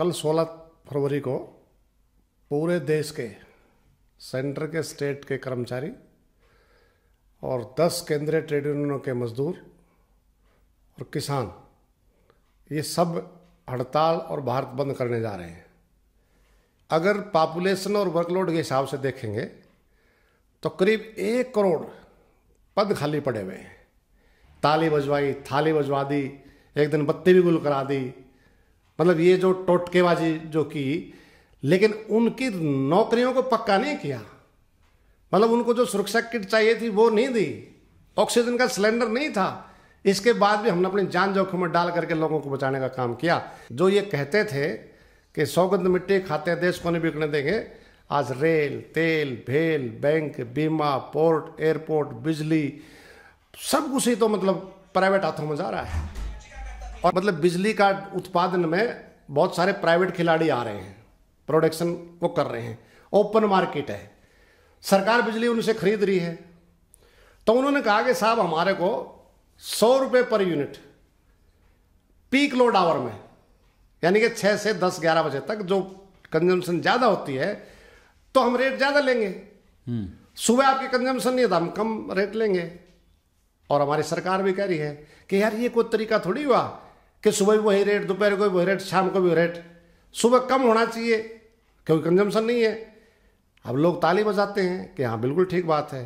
कल 16 फरवरी को पूरे देश के सेंटर के स्टेट के कर्मचारी और 10 केंद्रीय ट्रेड यूनियनों के मजदूर और किसान ये सब हड़ताल और भारत बंद करने जा रहे हैं अगर पॉपुलेशन और वर्कलोड के हिसाब से देखेंगे तो करीब एक करोड़ पद खाली पड़े हुए हैं ताली बजवाई थाली बजवा दी एक दिन बत्ती भी गुल करा दी मतलब ये जो टोटकेबाजी जो की लेकिन उनकी नौकरियों को पक्का नहीं किया मतलब उनको जो सुरक्षा किट चाहिए थी वो नहीं दी ऑक्सीजन का सिलेंडर नहीं था इसके बाद भी हमने अपनी जान जोखिम में डाल करके लोगों को बचाने का काम किया जो ये कहते थे कि सौगंध मिट्टी खाते देश को नहीं बिकने देंगे आज रेल तेल भेल बैंक बीमा पोर्ट एयरपोर्ट बिजली सब कुछ ही तो मतलब प्राइवेट हाथों में जा रहा है और मतलब बिजली का उत्पादन में बहुत सारे प्राइवेट खिलाड़ी आ रहे हैं प्रोडक्शन वो कर रहे हैं ओपन मार्केट है सरकार बिजली उनसे खरीद रही है तो उन्होंने कहा कि साहब हमारे को सौ रुपये per unit peak load our में यानी कि छः से दस ग्यारह बजे तक जो कंजम्पशन ज़्यादा होती है तो हम रेट ज़्यादा लेंगे हम्म। सुबह आपकी कंजम्पशन नहीं है तो हम कम रेट लेंगे और हमारी सरकार भी कह रही है कि यार ये कोई तरीका थोड़ी हुआ कि सुबह भी वही रेट दोपहर को भी वही रेट शाम को भी वही रेट सुबह कम होना चाहिए क्योंकि कंजम्पशन नहीं है अब लोग ताली बजाते हैं कि हाँ बिल्कुल ठीक बात है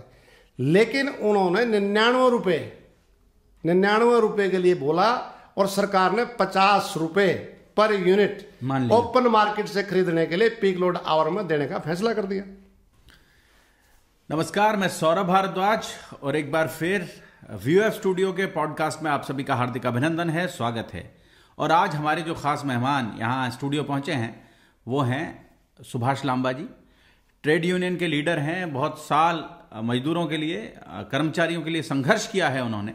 लेकिन उन्होंने निन्यानवे रुपये निन्यानवे रुपये के लिए बोला और सरकार ने पचास रुपये पर यूनिट ओपन मार्केट से खरीदने के लिए पीक लोड आवर में देने का फैसला कर दिया नमस्कार मैं सौरभ भारद्वाज और एक बार फिर व्यू स्टूडियो के पॉडकास्ट में आप सभी का हार्दिक अभिनंदन है स्वागत है और आज हमारे जो खास मेहमान यहाँ स्टूडियो पहुँचे हैं वो हैं सुभाष लांबा जी ट्रेड यूनियन के लीडर हैं बहुत साल मजदूरों के लिए कर्मचारियों के लिए संघर्ष किया है उन्होंने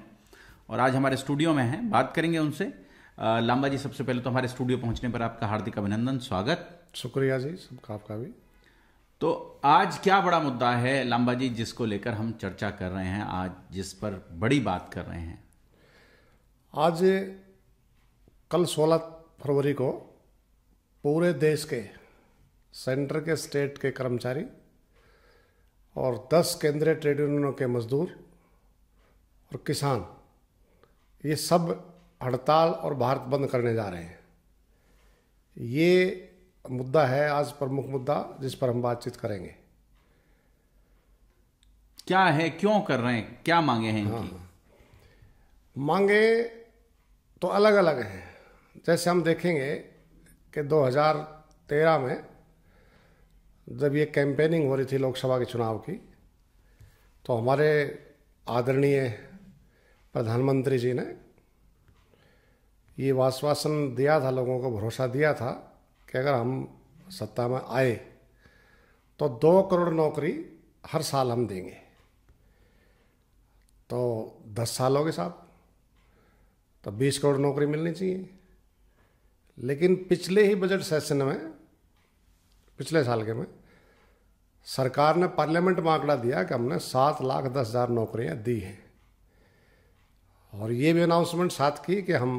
और आज हमारे स्टूडियो में हैं बात करेंगे उनसे लांबा जी सबसे पहले तो हमारे स्टूडियो पहुंचने पर आपका हार्दिक अभिनंदन स्वागत शुक्रिया जी सबका आपका भी तो आज क्या बड़ा मुद्दा है लांबा जी जिसको लेकर हम चर्चा कर रहे हैं आज जिस पर बड़ी बात कर रहे हैं आज कल 16 फरवरी को पूरे देश के सेंटर के स्टेट के कर्मचारी और 10 केंद्रीय ट्रेड यूनियनों के मजदूर और किसान ये सब हड़ताल और भारत बंद करने जा रहे हैं ये मुद्दा है आज प्रमुख मुद्दा जिस पर हम बातचीत करेंगे क्या है क्यों कर रहे हैं क्या मांगे हैं हाँ। मांगे तो अलग अलग हैं जैसे हम देखेंगे कि 2013 में जब ये कैंपेनिंग हो रही थी लोकसभा के चुनाव की तो हमारे आदरणीय प्रधानमंत्री जी ने ये आश्वासन दिया था लोगों को भरोसा दिया था कि अगर हम सत्ता में आए तो दो करोड़ नौकरी हर साल हम देंगे तो दस साल हो गए साहब तो बीस करोड़ नौकरी मिलनी चाहिए लेकिन पिछले ही बजट सेशन में पिछले साल के में सरकार ने पार्लियामेंट में आंकड़ा दिया कि हमने सात लाख दस हज़ार नौकरियाँ दी हैं और ये भी अनाउंसमेंट साथ की कि हम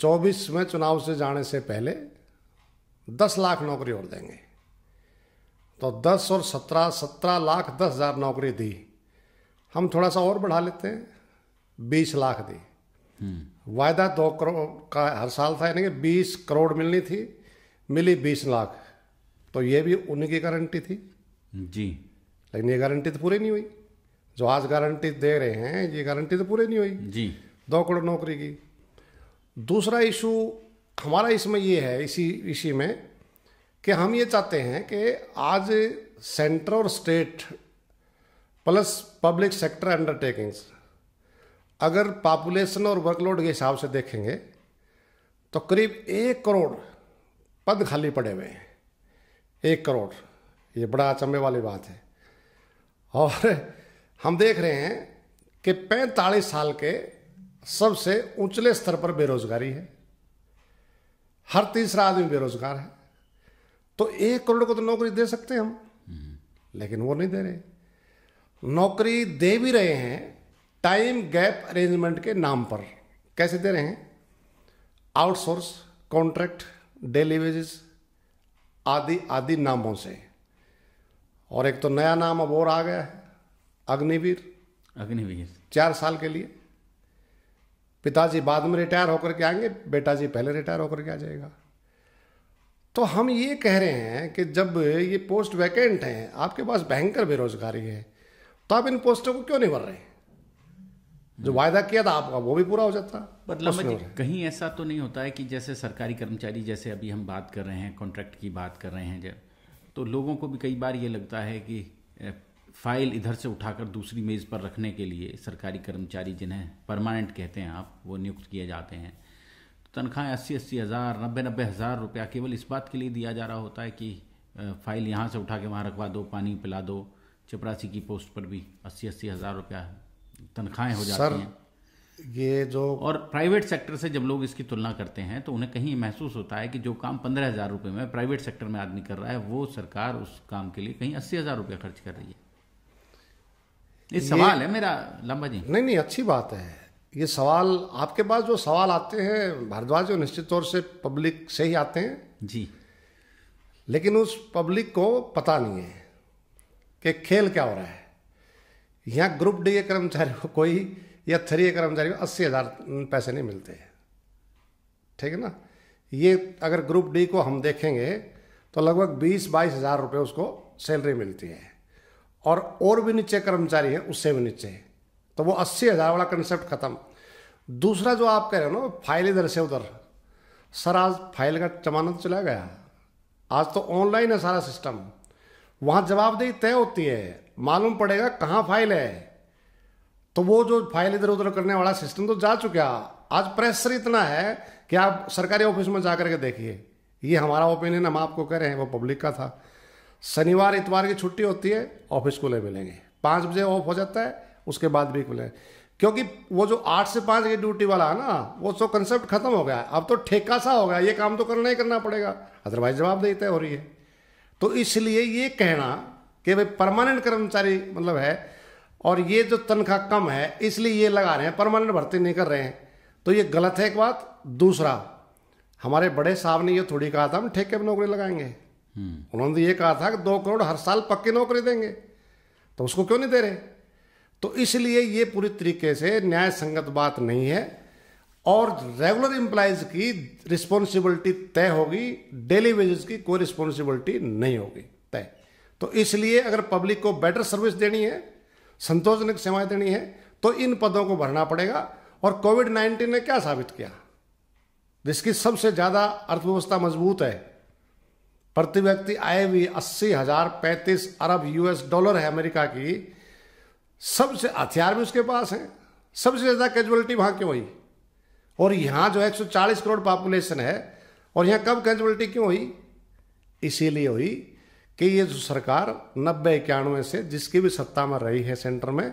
चौबीस में चुनाव से जाने से पहले दस लाख नौकरी और देंगे तो दस और सत्रह सत्रह लाख दस हज़ार नौकरी दी हम थोड़ा सा और बढ़ा लेते हैं बीस लाख दी हम्म। वायदा दो करोड़ का हर साल था यानी कि बीस करोड़ मिलनी थी मिली बीस लाख तो ये भी उन्हीं की गारंटी थी जी लेकिन ये गारंटी तो पूरी नहीं हुई जो आज गारंटी दे रहे हैं ये गारंटी तो पूरी नहीं हुई जी दो करोड़ नौकरी की दूसरा इशू हमारा इसमें ये है इसी इसी में कि हम ये चाहते हैं कि आज सेंटर और state plus public sector undertakings अगर पॉपुलेशन और वर्कलोड के हिसाब से देखेंगे तो करीब एक करोड़ पद खाली पड़े हुए हैं एक करोड़ ये बड़ा अचंभे वाली बात है और हम देख रहे हैं कि पैंतालीस साल के सबसे उचले स्तर पर बेरोजगारी है हर तीसरा आदमी बेरोजगार है तो एक करोड़ को तो नौकरी दे सकते हैं हम लेकिन वो नहीं दे रहे नौकरी दे भी रहे हैं टाइम गैप अरेंजमेंट के नाम पर कैसे दे रहे हैं आउटसोर्स कॉन्ट्रैक्ट डेली वेजेस आदि आदि नामों से और एक तो नया नाम अब और आ गया है अग्निवीर अग्निवीर चार साल के लिए पिताजी बाद में रिटायर होकर के आएंगे बेटा जी पहले रिटायर होकर के आ जाएगा तो हम ये कह रहे हैं कि जब ये पोस्ट वैकेंट हैं आपके पास भयंकर बेरोजगारी है तो आप इन पोस्टों को क्यों नहीं भर रहे जो वायदा किया था आपका वो भी पूरा हो जाता मतलब कहीं ऐसा तो नहीं होता है कि जैसे सरकारी कर्मचारी जैसे अभी हम बात कर रहे हैं कॉन्ट्रैक्ट की बात कर रहे हैं जब तो लोगों को भी कई बार ये लगता है कि फाइल इधर से उठाकर दूसरी मेज़ पर रखने के लिए सरकारी कर्मचारी जिन्हें परमानेंट कहते हैं आप वो नियुक्त किए जाते हैं तो तनख्वाहें अस्सी अस्सी हज़ार नब्बे नब्बे हज़ार रुपया केवल इस बात के लिए दिया जा रहा होता है कि फाइल यहाँ से उठा के वहाँ रखवा दो पानी पिला दो चपरासी की पोस्ट पर भी अस्सी अस्सी हज़ार रुपया तनख्वाहें हो जाती हैं ये जो और प्राइवेट सेक्टर से जब लोग इसकी तुलना करते हैं तो उन्हें कहीं महसूस होता है कि जो काम पंद्रह हज़ार रुपये में प्राइवेट सेक्टर में आदमी कर रहा है वो सरकार उस काम के लिए कहीं अस्सी हज़ार रुपये खर्च कर रही है ये सवाल है मेरा लंबा जी नहीं नहीं अच्छी बात है ये सवाल आपके पास जो सवाल आते हैं भारद्वाज जो निश्चित तौर से पब्लिक से ही आते हैं जी लेकिन उस पब्लिक को पता नहीं है कि खेल क्या हो रहा है यहाँ ग्रुप डी के कर्मचारी को कोई या थ्री के कर्मचारी को अस्सी हज़ार पैसे नहीं मिलते ठीक है ना ये अगर ग्रुप डी को हम देखेंगे तो लगभग बीस बाईस हज़ार रुपये उसको सैलरी मिलती है और और भी नीचे कर्मचारी हैं उससे भी नीचे है तो वो अस्सी हज़ार वाला कंसेप्ट ख़त्म दूसरा जो आप कह रहे हो ना फाइल इधर से उधर सर आज फाइल का जमाना तो चला गया आज तो ऑनलाइन है सारा सिस्टम वहाँ जवाबदेही तय होती है मालूम पड़ेगा कहाँ फाइल है तो वो जो फाइल इधर उधर करने वाला सिस्टम तो जा चुका आज प्रेशर इतना है कि आप सरकारी ऑफिस में जा करके देखिए ये हमारा ओपिनियन हम आपको कह रहे हैं वो पब्लिक का था शनिवार इतवार की छुट्टी होती है ऑफिस खुले मिलेंगे पाँच बजे ऑफ हो जाता है उसके बाद भी खुले क्योंकि वो जो आठ से पाँच की ड्यूटी वाला है ना वो तो कंसेप्ट खत्म हो गया है अब तो ठेका सा हो गया ये काम तो करना ही करना पड़ेगा अदरवाइज जवाबदेही तय हो रही है तो इसलिए ये कहना कि भाई परमानेंट कर्मचारी मतलब है और ये जो तनख्वाह कम है इसलिए ये लगा रहे हैं परमानेंट भर्ती नहीं कर रहे हैं तो ये गलत है एक बात दूसरा हमारे बड़े साहब ने ये थोड़ी कहा था हम ठेके पर नौकरी लगाएंगे हम्म। उन्होंने तो ये कहा था कि दो करोड़ हर साल पक्की नौकरी देंगे तो उसको क्यों नहीं दे रहे तो इसलिए ये पूरी तरीके से न्याय संगत बात नहीं है और रेगुलर इंप्लाइज की रिस्पॉन्सिबिलिटी तय होगी डेली वेजेस की कोई रिस्पॉन्सिबिलिटी नहीं होगी तय तो इसलिए अगर पब्लिक को बेटर सर्विस देनी है संतोषजनक सेवाएं देनी है तो इन पदों को भरना पड़ेगा और कोविड 19 ने क्या साबित किया जिसकी सबसे ज़्यादा अर्थव्यवस्था मजबूत है प्रति व्यक्ति आय भी अस्सी हजार पैंतीस अरब यूएस डॉलर है अमेरिका की सबसे हथियार भी उसके पास है सबसे ज़्यादा कैजुअलिटी वहां क्यों हुई और यहां जो है 140 करोड़ पॉपुलेशन है और यहां कम कैजुअलिटी क्यों हुई इसीलिए हुई कि ये जो सरकार नब्बे इक्यानवे से जिसकी भी सत्ता में रही है सेंटर में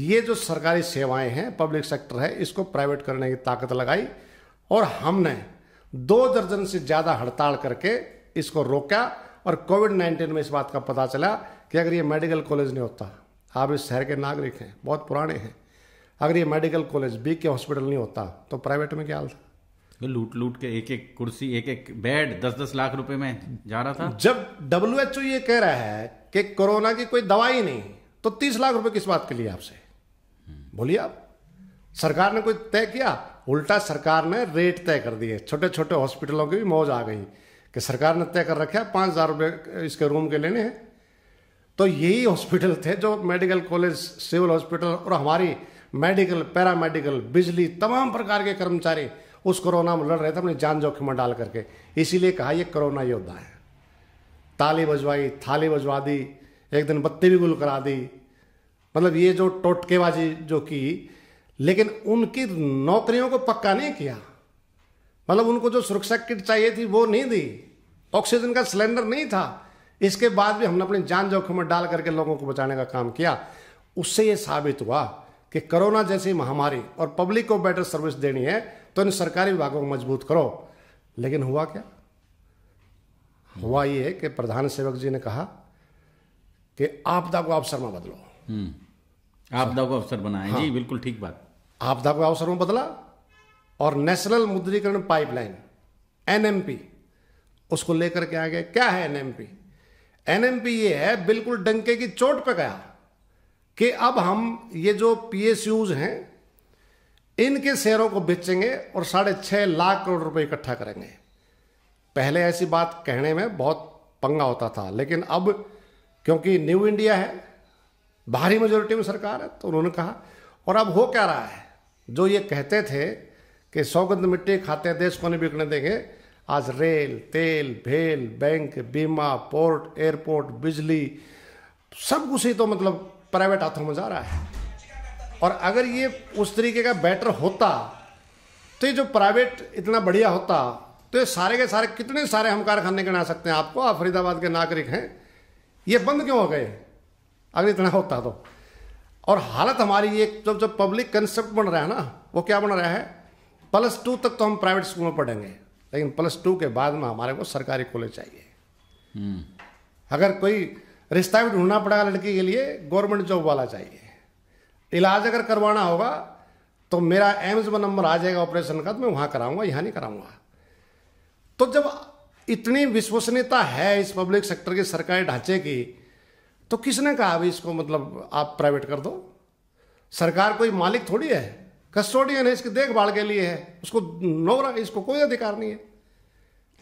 ये जो सरकारी सेवाएं हैं पब्लिक सेक्टर है इसको प्राइवेट करने की ताकत लगाई और हमने दो दर्जन से ज़्यादा हड़ताल करके इसको रोका और कोविड नाइन्टीन में इस बात का पता चला कि अगर ये मेडिकल कॉलेज नहीं होता आप इस शहर के नागरिक हैं बहुत पुराने हैं अगर ये medical college B K hospital नहीं होता तो प्राइवेट में क्या हाल था लूट लूट के एक एक कुर्सी एक एक बेड दस दस लाख रुपए में जा रहा था जब डब्ल्यू एच ओ ये कह रहा है कि कोरोना की कोई दवाई नहीं तो तीस लाख रुपए किस बात के लिए आपसे बोलिए आप सरकार ने कोई तय किया उल्टा सरकार ने रेट तय कर दिए छोटे छोटे हॉस्पिटलों की भी मौज आ गई कि सरकार ने तय कर रखा है पाँच हज़ार रुपये इसके रूम के लेने हैं तो यही हॉस्पिटल थे जो मेडिकल कॉलेज सिविल हॉस्पिटल और हमारी मेडिकल पैरामेडिकल बिजली तमाम प्रकार के कर्मचारी उस कोरोना में लड़ रहे थे अपनी जान जोखिम में डाल करके इसीलिए कहा ये कोरोना योद्धा है ताली बजवाई थाली बजवा दी एक दिन बत्ती भी गुल करा दी मतलब ये जो टोटकेबाजी जो की लेकिन उनकी नौकरियों को पक्का नहीं किया मतलब उनको जो सुरक्षा किट चाहिए थी वो नहीं दी ऑक्सीजन का सिलेंडर नहीं था इसके बाद भी हमने अपनी जान जोखिम में डाल करके लोगों को बचाने का काम किया उससे ये साबित हुआ कि कोरोना जैसी महामारी और पब्लिक को बेटर सर्विस देनी है तो इन सरकारी विभागों को मजबूत करो लेकिन हुआ क्या हुआ ये कि प्रधान सेवक जी ने कहा कि आपदा को अवसर में बदलो हम्म। आपदा को अवसर बनाए हाँ, जी बिल्कुल ठीक बात आपदा को अवसर में बदला और नेशनल मुद्रीकरण पाइपलाइन एनएमपी उसको लेकर के आ गए क्या है एनएमपी एनएमपी ये है बिल्कुल डंके की चोट पे गया कि अब हम ये जो पीएसयूज हैं इनके शेयरों को बेचेंगे और साढ़े छह लाख करोड़ रुपए इकट्ठा करेंगे पहले ऐसी बात कहने में बहुत पंगा होता था लेकिन अब क्योंकि न्यू इंडिया है भारी मेजोरिटी में सरकार है तो उन्होंने कहा और अब हो क्या रहा है जो ये कहते थे कि सौगंध मिट्टी खाते देश को नहीं बिकने देंगे आज रेल तेल भेल बैंक बीमा पोर्ट एयरपोर्ट बिजली सब कुछ ही तो मतलब प्राइवेट हाथों में जा रहा है और अगर ये उस तरीके का बेटर होता तो ये जो प्राइवेट इतना बढ़िया होता तो ये सारे के सारे कितने सारे हम कारखाने गिना सकते हैं आपको आप फरीदाबाद के नागरिक हैं ये बंद क्यों हो गए अगर इतना होता तो और हालत हमारी ये जब जब पब्लिक कंसेप्ट बन रहा है ना वो क्या बन रहा है प्लस टू तक तो हम प्राइवेट स्कूल में पढ़ेंगे लेकिन प्लस टू के बाद में हमारे को सरकारी कॉलेज चाहिए हम्म। अगर कोई रिश्ता भी ढूंढना पड़ेगा लड़की के लिए गवर्नमेंट जॉब वाला चाहिए इलाज अगर करवाना होगा तो मेरा एम्स में नंबर आ जाएगा ऑपरेशन का तो मैं वहाँ कराऊंगा यहाँ नहीं कराऊंगा तो जब इतनी विश्वसनीयता है इस पब्लिक सेक्टर के सरकारी ढांचे की तो किसने कहा अभी इसको मतलब आप प्राइवेट कर दो सरकार कोई मालिक थोड़ी है कस्टोडियन है इसकी देखभाल के लिए है उसको नौरा इसको कोई अधिकार नहीं है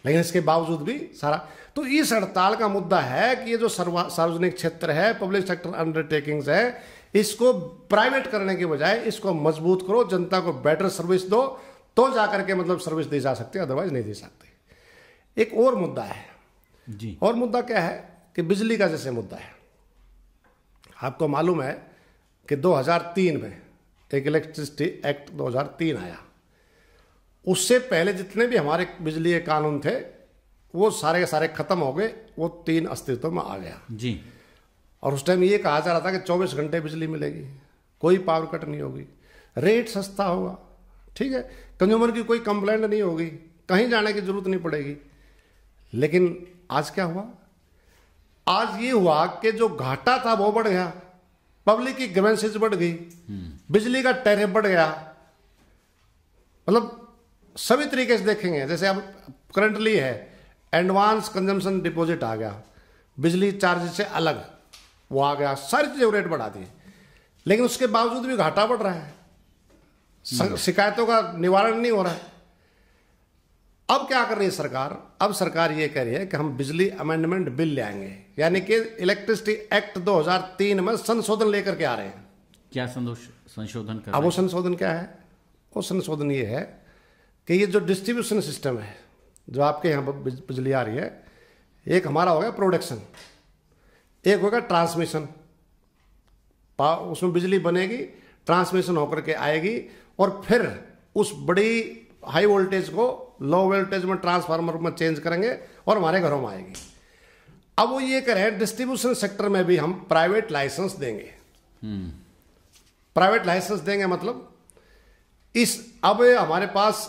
लेकिन इसके बावजूद भी सारा तो इस हड़ताल का मुद्दा है कि ये जो सार्वजनिक क्षेत्र है पब्लिक सेक्टर अंडरटेकिंग्स है इसको प्राइवेट करने के बजाय इसको मजबूत करो जनता को बेटर सर्विस दो तो जाकर के मतलब सर्विस दी जा सकती है अदरवाइज नहीं दे सकते एक और मुद्दा है जी और मुद्दा क्या है कि बिजली का जैसे मुद्दा है आपको मालूम है कि 2003 में एक इलेक्ट्रिसिटी एक्ट 2003 आया उससे पहले जितने भी हमारे बिजली के कानून थे वो सारे के सारे खत्म हो गए वो तीन अस्तित्व में आ गया जी और उस टाइम ये कहा जा रहा था कि 24 घंटे बिजली मिलेगी कोई पावर कट नहीं होगी रेट सस्ता होगा ठीक है कंज्यूमर की कोई कंप्लेंट नहीं होगी कहीं जाने की जरूरत नहीं पड़ेगी लेकिन आज क्या हुआ आज ये हुआ कि जो घाटा था वो बढ़ गया पब्लिक की ग्रीवेंसेज बढ़ गई बिजली का टैरिफ बढ़ गया मतलब सभी तरीके से देखेंगे जैसे अब करंटली है एडवांस कंजम्पशन डिपॉजिट आ गया बिजली चार्ज से अलग वो आ गया सारी चीज़ें रेट बढ़ा दी लेकिन उसके बावजूद भी घाटा बढ़ रहा है मतलब शिकायतों का निवारण नहीं हो रहा है अब क्या कर रही है सरकार अब सरकार ये कह रही है कि हम बिजली अमेंडमेंट बिल ले आएंगे यानी कि इलेक्ट्रिसिटी एक्ट 2003 में संशोधन लेकर के आ रहे हैं क्या संशोधन कर अब वो संशोधन क्या है वो संशोधन ये है कि ये जो डिस्ट्रीब्यूशन सिस्टम है जो आपके यहाँ बिजली आ रही है एक हमारा हो गया प्रोडक्शन एक होगा ट्रांसमिशन उसमें बिजली बनेगी ट्रांसमिशन होकर के आएगी और फिर उस बड़ी हाई वोल्टेज को लो वोल्टेज में ट्रांसफार्मर में चेंज करेंगे और हमारे घरों में आएगी अब वो ये कह रहे हैं डिस्ट्रीब्यूशन सेक्टर में भी हम प्राइवेट लाइसेंस देंगे हम्म। प्राइवेट लाइसेंस देंगे मतलब इस अब हमारे पास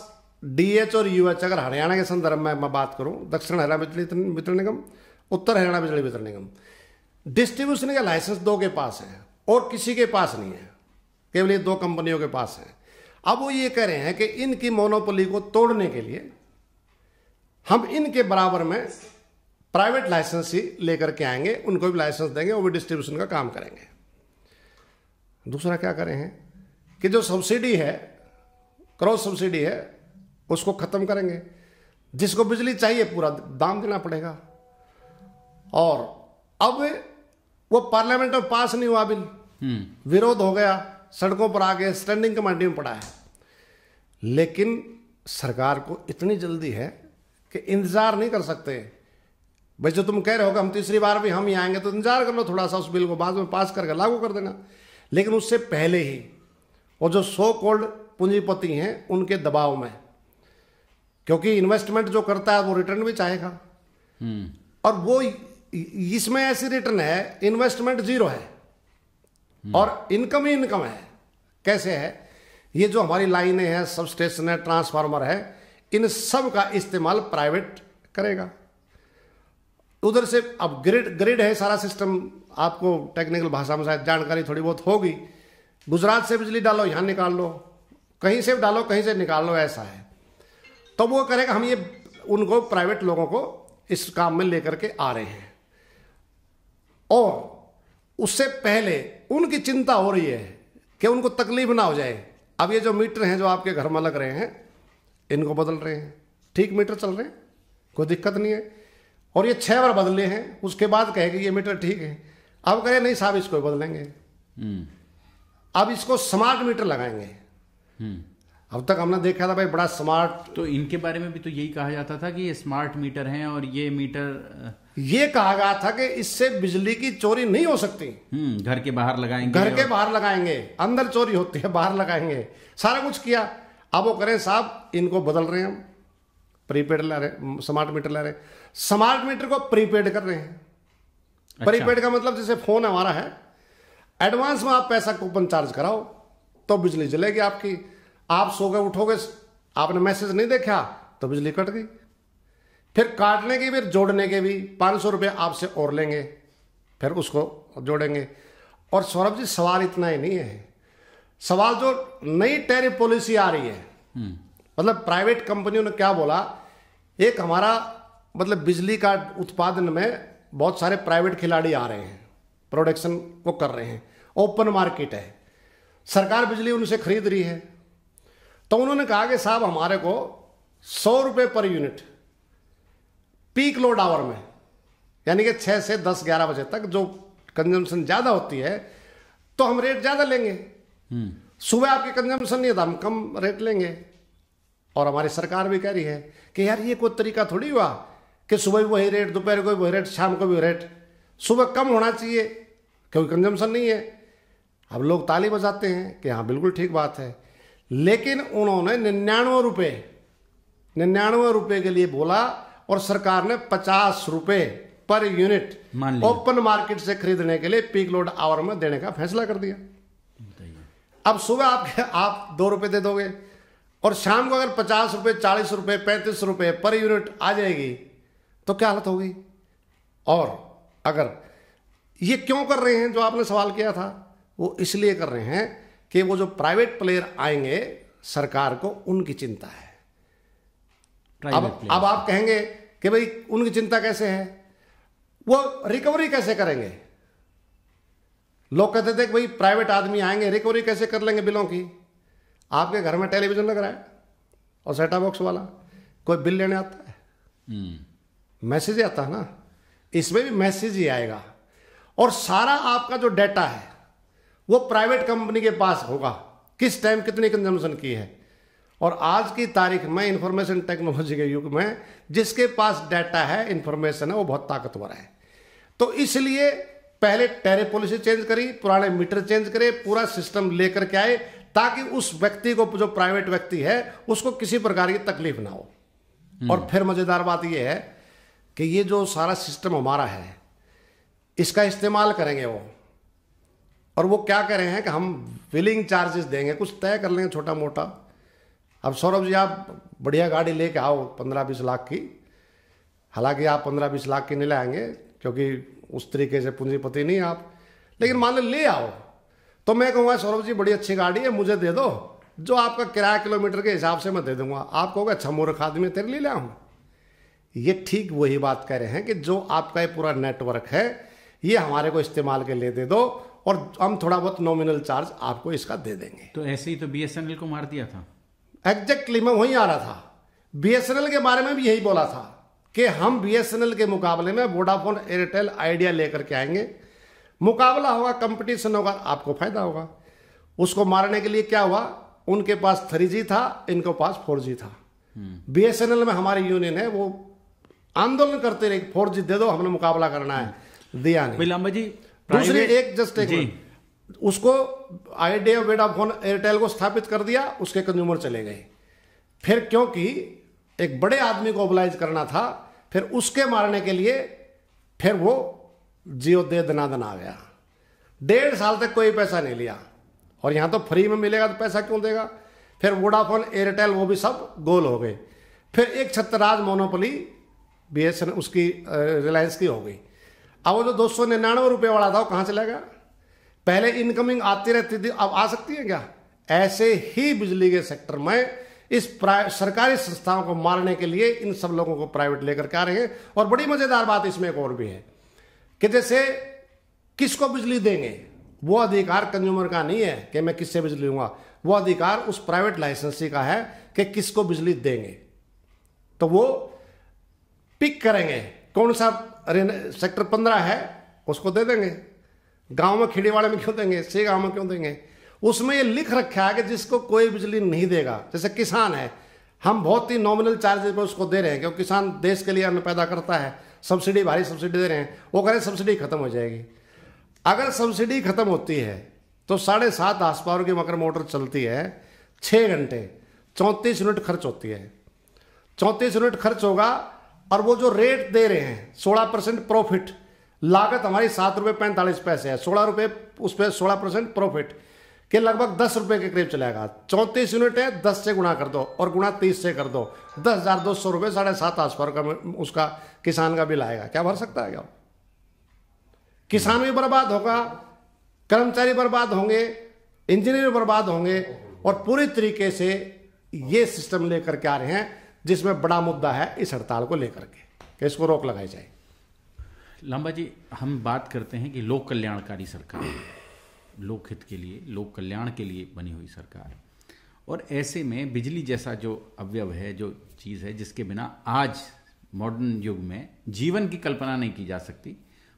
डीएच और यूएच अगर हरियाणा के संदर्भ में मैं बात करूं दक्षिण हरियाणा बिजली वितरण निगम उत्तर हरियाणा बिजली वितरण निगम डिस्ट्रीब्यूशन का लाइसेंस दो के पास है और किसी के पास नहीं है केवल ये दो कंपनियों के पास है अब वो ये कह रहे हैं कि इनकी मोनोपोली को तोड़ने के लिए हम इनके बराबर में प्राइवेट लाइसेंस ही लेकर के आएंगे उनको भी लाइसेंस देंगे वो भी डिस्ट्रीब्यूशन का काम करेंगे दूसरा क्या करें हैं कि जो सब्सिडी है क्रॉस सब्सिडी है उसको ख़त्म करेंगे जिसको बिजली चाहिए पूरा दाम देना पड़ेगा और अब वो पार्लियामेंट में पास नहीं हुआ बिल हम्म। विरोध हो गया सड़कों पर आके स्टैंडिंग कमांडी में पड़ा है लेकिन सरकार को इतनी जल्दी है कि इंतज़ार नहीं कर सकते भाई जो तुम कह रहे हो कि हम तीसरी बार भी हम ही आएंगे तो इंतजार कर लो थोड़ा सा उस बिल को बाद में पास करके लागू कर देना लेकिन उससे पहले ही और जो सो कोल्ड पूंजीपति हैं उनके दबाव में क्योंकि इन्वेस्टमेंट जो करता है वो रिटर्न भी चाहेगा हम्म। और वो इसमें ऐसी रिटर्न है इन्वेस्टमेंट जीरो है हम्म। और इनकम ही इनकम है कैसे है ये जो हमारी लाइनें हैं सब स्टेशन है ट्रांसफार्मर है इन सब का इस्तेमाल प्राइवेट करेगा उधर से अब ग्रिड ग्रिड है सारा सिस्टम आपको टेक्निकल भाषा में शायद जानकारी थोड़ी बहुत होगी गुजरात से बिजली डालो यहाँ निकाल लो कहीं से डालो कहीं से निकाल लो ऐसा है तो वो करेगा हम ये उनको प्राइवेट लोगों को इस काम में लेकर के आ रहे हैं और उससे पहले उनकी चिंता हो रही है कि उनको तकलीफ ना हो जाए अब ये जो मीटर हैं जो आपके घर में लग रहे हैं इनको बदल रहे हैं ठीक मीटर चल रहे हैं कोई दिक्कत नहीं है और ये छः बार बदले हैं उसके बाद कहे कि ये मीटर ठीक है अब कहे नहीं साहब इसको बदलेंगे हम्म। अब इसको स्मार्ट मीटर लगाएंगे हम्म। अब तक हमने देखा था भाई बड़ा स्मार्ट तो इनके बारे में भी तो यही कहा जाता था कि ये स्मार्ट मीटर हैं और ये मीटर ये कहा गया था कि इससे बिजली की चोरी नहीं हो सकती हम्म, घर के बाहर लगाएंगे घर के बाहर लगाएंगे अंदर चोरी होती है बाहर लगाएंगे सारा कुछ किया अब वो करें साहब इनको बदल रहे हैं हम प्रीपेड ला रहे स्मार्ट मीटर ला रहे स्मार्ट मीटर को प्रीपेड कर रहे हैं अच्छा। प्रीपेड का मतलब जैसे फोन हमारा है एडवांस में आप पैसा कूपन चार्ज कराओ तो बिजली जलेगी आपकी आप सो गए उठोगे आपने मैसेज नहीं देखा तो बिजली कट गई फिर काटने के फिर जोड़ने के भी पाँच सौ रुपये आपसे और लेंगे फिर उसको जोड़ेंगे और सौरभ जी सवाल इतना ही नहीं है सवाल जो नई टैरिफ पॉलिसी आ रही है हम्म। मतलब प्राइवेट कंपनियों ने क्या बोला एक हमारा मतलब बिजली का उत्पादन में बहुत सारे प्राइवेट खिलाड़ी आ रहे हैं प्रोडक्शन वो कर रहे हैं ओपन मार्केट है सरकार बिजली उनसे खरीद रही है तो उन्होंने कहा कि साहब हमारे को सौ रुपये per unit peak load our में यानी कि छः से दस ग्यारह बजे तक जो कंजम्पशन ज़्यादा होती है तो हम रेट ज़्यादा लेंगे हम्म। सुबह आपकी कंजम्पशन नहीं है तो हम कम रेट लेंगे और हमारी सरकार भी कह रही है कि यार ये कोई तरीका थोड़ी हुआ कि सुबह भी वही रेट दोपहर को भी वही रेट शाम को भी रेट सुबह कम होना चाहिए क्योंकि कंजम्पशन नहीं है अब लोग ताली बजाते हैं कि हाँ बिल्कुल ठीक बात है लेकिन उन्होंने निन्यानवे रुपये निन्यानवे रुपये के लिए बोला और सरकार ने पचास रुपए पर यूनिट ओपन मार्केट से खरीदने के लिए पीक लोड आवर में देने का फैसला कर दिया अब सुबह आप आप दो रुपए दे दोगे और शाम को अगर पचास रुपए चालीस रुपए पैंतीस रुपए पर यूनिट आ जाएगी तो क्या हालत होगी और अगर ये क्यों कर रहे हैं जो आपने सवाल किया था वो इसलिए कर रहे हैं कि वो जो प्राइवेट प्लेयर आएंगे सरकार को उनकी चिंता है अब अब आप कहेंगे कि भाई उनकी चिंता कैसे है वो रिकवरी कैसे करेंगे लोग कहते थे कि भाई प्राइवेट आदमी आएंगे रिकवरी कैसे कर लेंगे बिलों की आपके घर में टेलीविजन लग रहा है और सेटा बॉक्स वाला कोई बिल लेने आता है हम्म। मैसेज आता है ना इसमें भी मैसेज ही आएगा और सारा आपका जो डेटा है वो प्राइवेट कंपनी के पास होगा किस टाइम कितनी कंजम्पशन की है और आज की तारीख में इंफॉर्मेशन टेक्नोलॉजी के युग में जिसके पास डाटा है इंफॉर्मेशन है वो बहुत ताकतवर है तो इसलिए पहले टेरे पॉलिसी चेंज करी पुराने मीटर चेंज करे पूरा सिस्टम लेकर के आए ताकि उस व्यक्ति को जो प्राइवेट व्यक्ति है उसको किसी प्रकार की तकलीफ ना हो हम्म। और फिर मज़ेदार बात यह है कि ये जो सारा सिस्टम हमारा है इसका इस्तेमाल करेंगे वो और वो क्या करें हैं कि हम बिलिंग चार्जेस देंगे कुछ तय कर लेंगे छोटा मोटा अब सौरभ जी आप बढ़िया गाड़ी लेके आओ पंद्रह बीस लाख की हालांकि आप पंद्रह बीस लाख की नहीं लाएंगे क्योंकि उस तरीके से पूंजीपति नहीं आप लेकिन मान लो ले आओ तो मैं कहूँगा सौरभ जी बड़ी अच्छी गाड़ी है मुझे दे दो जो आपका किराया किलोमीटर के हिसाब से मैं दे दूंगा आप कहोगे अच्छा मूर्ख आदमी तेरे ले लिया हूँ ये ठीक वही बात कह रहे हैं कि जो आपका ये पूरा नेटवर्क है ये हमारे को इस्तेमाल के लिए दे दो और हम थोड़ा बहुत नॉमिनल चार्ज आपको इसका दे देंगे तो ऐसे ही तो बी को मार दिया था एग्जैक्टली मैं वहीं आ रहा था बीएसएनएल के बारे में भी यही बोला था कि हम बीएसएनएल के मुकाबले में वोडाफोन एयरटेल आइडिया लेकर के आएंगे मुकाबला होगा कंपटीशन होगा आपको फायदा होगा उसको मारने के लिए क्या हुआ उनके पास थ्री था इनके पास फोर था बी में हमारी यूनियन है वो आंदोलन करते रहे फोर दे दो हमने मुकाबला करना है दिया नहीं जी दूसरी एक जस्ट एक उसको आइडिया वेडाफोन एयरटेल को स्थापित कर दिया उसके कंज्यूमर चले गए फिर क्योंकि एक बड़े आदमी को ओबलाइज करना था फिर उसके मारने के लिए फिर वो जियो दे दना आ गया डेढ़ साल तक कोई पैसा नहीं लिया और यहाँ तो फ्री में मिलेगा तो पैसा क्यों देगा फिर वोडाफोन एयरटेल वो भी सब गोल हो गए फिर एक छतराज मोनोपली बी उसकी रिलायंस की हो गई अब वो जो दो सौ निन्यानवे रुपये वाला था वो कहाँ चला गया पहले इनकमिंग आती रहती थी अब आ सकती है क्या ऐसे ही बिजली के सेक्टर में इस सरकारी संस्थाओं को मारने के लिए इन सब लोगों को प्राइवेट लेकर के आ रहे हैं और बड़ी मजेदार बात इसमें एक और भी है कि जैसे किसको बिजली देंगे वो अधिकार कंज्यूमर का नहीं है कि मैं किससे बिजली लूंगा वो अधिकार उस प्राइवेट लाइसेंसी का है कि किसको बिजली देंगे तो वो पिक करेंगे कौन सा सेक्टर पंद्रह है उसको दे देंगे गांव में खिड़ीवाड़े में क्यों देंगे से गांव में क्यों देंगे उसमें ये लिख रखा है कि जिसको कोई बिजली नहीं देगा जैसे किसान है हम बहुत ही नॉमिनल चार्जेज पर उसको दे रहे हैं क्योंकि किसान देश के लिए अन्न पैदा करता है सब्सिडी भारी सब्सिडी दे रहे हैं वो कह रहे सब्सिडी खत्म हो जाएगी अगर सब्सिडी खत्म होती है तो साढ़े सात आस पावर की मकर मोटर चलती है छः घंटे चौंतीस यूनिट खर्च होती है चौंतीस यूनिट खर्च होगा और वो जो रेट दे रहे हैं सोलह परसेंट प्रॉफिट लागत हमारी सात रुपये पैंतालीस पैसे है सोलह रुपये उस पर सोलह परसेंट प्रॉफिट के लगभग दस रुपये के करीब चलेगा चौंतीस यूनिट है दस से गुणा कर दो और गुणा तीस से कर दो दस हज़ार दो सौ रुपये साढ़े सात आसपास का उसका किसान का बिल आएगा क्या भर सकता है क्या किसान भी बर्बाद होगा कर्मचारी बर्बाद होंगे इंजीनियर बर्बाद होंगे और पूरी तरीके से ये सिस्टम लेकर के आ रहे हैं जिसमें बड़ा मुद्दा है इस हड़ताल को लेकर के इसको रोक लगाई जाए लांबा जी हम बात करते हैं कि लोक कल्याणकारी सरकार लोक हित के लिए लोक कल्याण के लिए बनी हुई सरकार और ऐसे में बिजली जैसा जो अवयव है जो चीज़ है जिसके बिना आज मॉडर्न युग में जीवन की कल्पना नहीं की जा सकती